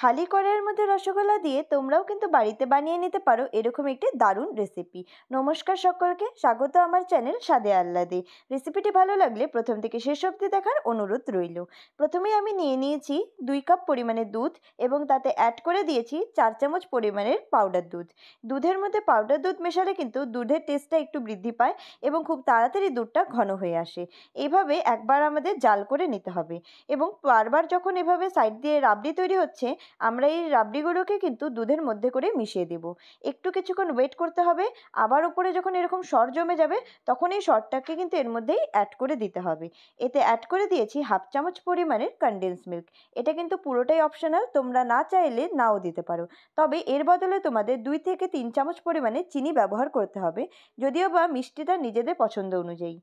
খালি কড়াইয়ের মধ্যে রসগোল্লা দিয়ে তোমরাও কিন্তু বাড়িতে বানিয়ে নিতে পারো এরকম একটি দারুণ রেসিপি নমস্কার সকলকে স্বাগত আমার চ্যানেল সাদে আহ্লাদে রেসিপিটি ভালো লাগলে প্রথম থেকে শেষ অবধি দেখার অনুরোধ রইল প্রথমে আমি নিয়ে নিয়েছি দুই কাপ পরিমাণে দুধ এবং তাতে অ্যাড করে দিয়েছি চার চামচ পরিমাণের পাউডার দুধ দুধের মধ্যে পাউডার দুধ মেশালে কিন্তু দুধের টেস্টটা একটু বৃদ্ধি পায় এবং খুব তাড়াতাড়ি দুধটা ঘন হয়ে আসে এভাবে একবার আমাদের জাল করে নিতে হবে এবং বারবার যখন এভাবে সাইড দিয়ে রাবড়ি তৈরি হচ্ছে আমরা এই রাবড়িগুলোকে কিন্তু দুধের মধ্যে করে মিশিয়ে দেব একটু কিছুক্ষণ ওয়েট করতে হবে আবার উপরে যখন এরকম সর জমে যাবে তখন এই সরটাকে কিন্তু এর মধ্যেই অ্যাড করে দিতে হবে এতে অ্যাড করে দিয়েছি হাফ চামচ পরিমাণের কন্ডেন্স মিল্ক এটা কিন্তু পুরোটাই অপশনাল তোমরা না চাইলে নাও দিতে পারো তবে এর বদলে তোমাদের দুই থেকে তিন চামচ পরিমাণে চিনি ব্যবহার করতে হবে যদিও বা মিষ্টিটা নিজেদের পছন্দ অনুযায়ী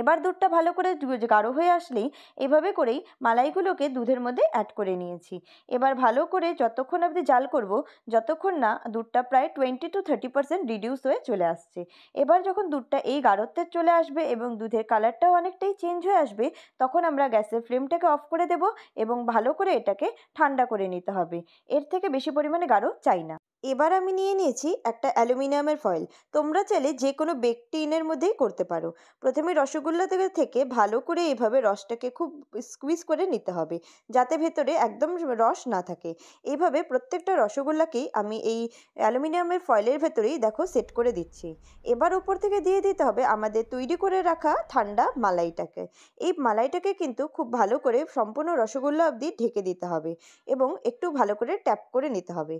এবার দুধটা ভালো করে গাঢ় হয়ে আসলেই এভাবে করেই মালাইগুলোকে দুধের মধ্যে অ্যাড করে নিয়েছি এবার ভালো করে যতক্ষণ অবধি জাল করব যতক্ষণ না দুধটা প্রায় twenty to thirty percent reduce হয়ে চলে আসছে এবার যখন দুধটা এই গাঢ়ত্বের চলে আসবে এবং দুধের কালারটাও অনেকটাই চেঞ্জ হয়ে আসবে তখন আমরা গ্যাসের ফ্লেমটাকে অফ করে দেব এবং ভালো করে এটাকে ঠান্ডা করে নিতে হবে এর থেকে বেশি পরিমাণে গাঢ় চাই না এবার আমি নিয়ে নিয়েছি একটা অ্যালুমিনিয়ামের ফয়েল তোমরা চাইলে যে কোনো বেক টিনের মধ্যেই করতে পারো প্রথমে রস রসগোল্লা থেকে থেকে ভালো করে এইভাবে রসটাকে খুব স্কুইজ করে নিতে হবে যাতে ভেতরে একদম রস না থাকে এইভাবে প্রত্যেকটা রসগোল্লাকেই আমি এই অ্যালুমিনিয়ামের ফয়েলের ভেতরেই দেখো সেট করে দিচ্ছি এবার উপর থেকে দিয়ে দিতে হবে আমাদের তৈরি করে রাখা ঠান্ডা মালাইটাকে এই মালাইটাকে কিন্তু খুব ভালো করে সম্পূর্ণ রসগোল্লা অবধি ঢেকে দিতে হবে এবং একটু ভালো করে ট্যাপ করে নিতে হবে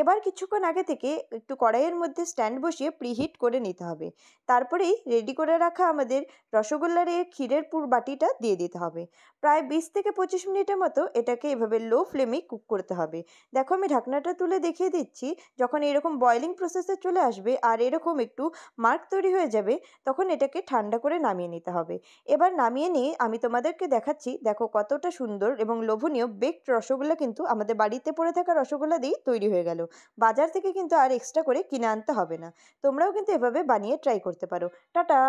এবার কিছুক্ষণ আগে থেকে একটু কড়াইয়ের মধ্যে স্ট্যান্ড বসিয়ে প্রিহিট করে নিতে হবে তারপরেই রেডি করে রাখা আমাদের রস রসগোল্লার এই ক্ষীরের পুর বাটিটা দিয়ে দিতে হবে প্রায় বিশ থেকে পঁচিশ মিনিটের মতো এটাকে এভাবে লো ফ্লেমে কুক করতে হবে দেখো আমি ঢাকনাটা তুলে দেখিয়ে দিচ্ছি যখন এরকম বয়লিং প্রসেসে চলে আসবে আর এরকম একটু মার্ক তৈরি হয়ে যাবে তখন এটাকে ঠান্ডা করে নামিয়ে নিতে হবে এবার নামিয়ে নিয়ে আমি তোমাদেরকে দেখাচ্ছি দেখো কতটা সুন্দর এবং লোভনীয় বেকড রসগোল্লা কিন্তু আমাদের বাড়িতে পড়ে থাকা রসগোল্লা দিয়েই তৈরি হয়ে গেল বাজার থেকে কিন্তু আর এক্সট্রা করে কিনে আনতে হবে না তোমরাও কিন্তু এভাবে বানিয়ে ট্রাই করতে পারো টাটা